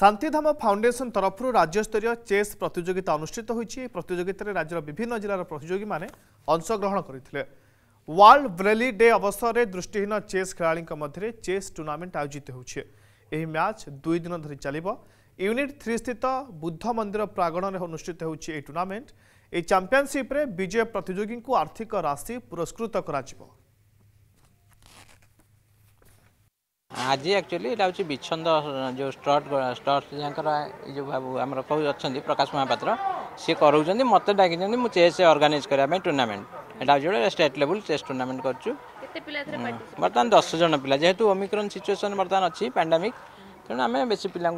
শান্তিধাম foundation তরফর রাজ্যস্তরীয় chess প্রতিযোগিতা অনুষ্ঠিত হয়েছে এই প্রতিযোগিতার রাজ্যের বিভিন্ন জেলার প্রতিযোগী মানে অংশগ্রহণ করে ওয়ার্ল্ড ব্রেলি ডে অবসরের দৃষ্টিহীন চেস খেলাড়ি মধ্যে চেস টুর্ণামেন্ট আয়োজিত হচ্ছে এই ম্যাচ দুই দিন ধরে চালব ইউনিট থ্রি স্থিত বুদ্ধ মন্দির প্রাঙ্গণে অনুষ্ঠিত হচ্ছে এই টুর্ণামেন্ট এই চাম্পিয়নশিপ্রে বিজয় প্রতিযোগী আর্থিক রাশি পুরস্কৃত করা आज एक्चुअली यहाँ हूँ विच्छंद जो स्टर्ट स्टर्ट जो आम अच्छा प्रकाश महापात्र सी करते मत डाक मुझे चेस अर्गानाइज करने टूर्णमेंट यहाँ गोटे स्टेट लेवल चेस टूर्णमेंट कर बर्तमान दस जन पिला जेहतु ओमिक्रोन सिचुएसन बर्तमान अच्छी पैंडामिक तेनाली बेस पिला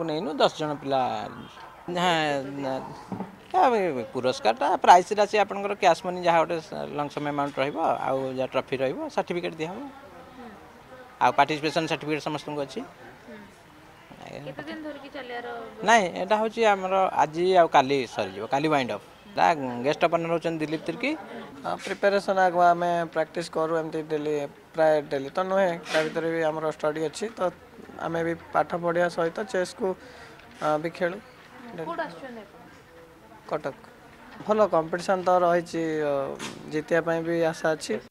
दस जन पिला पुरस्कार प्राइस राशि आप क्या मनी जहाँ गोटे लंगसम एमाउंट रहा ट्रफि रर्टिफिकेट दिहब ଆଉ ପାର୍ଟିସିପେସନ୍ ସାର୍ଟିଫିକେଟ୍ ସମସ୍ତଙ୍କୁ ଅଛି ନାଇଁ ଏଇଟା ହେଉଛି ଆମର ଆଜି ଆଉ କାଲି ସରିଯିବ କାଲି ୱାଇଣ୍ଡ ଅଫ୍ ଗେଷ୍ଟ ଅପନର୍ ହେଉଛନ୍ତି ଦିଲ୍ଲୀପ ତିର୍କି ପ୍ରିପାରେସନ୍ ଆଗୁଆ ଆମେ ପ୍ରାକ୍ଟିସ୍ କରୁ ଏମିତି ଡେଲି ପ୍ରାୟ ଡେଲି ତ ନୁହେଁ ତା ଭିତରେ ବି ଆମର ଷ୍ଟଡ଼ି ଅଛି ତ ଆମେ ବି ପାଠ ପଢ଼ିବା ସହିତ ଚେସ୍କୁ ବି ଖେଳୁ କଟକ ଭଲ କମ୍ପିଟିସନ୍ ତ ରହିଛି ଜିତିବା ପାଇଁ ବି ଆଶା ଅଛି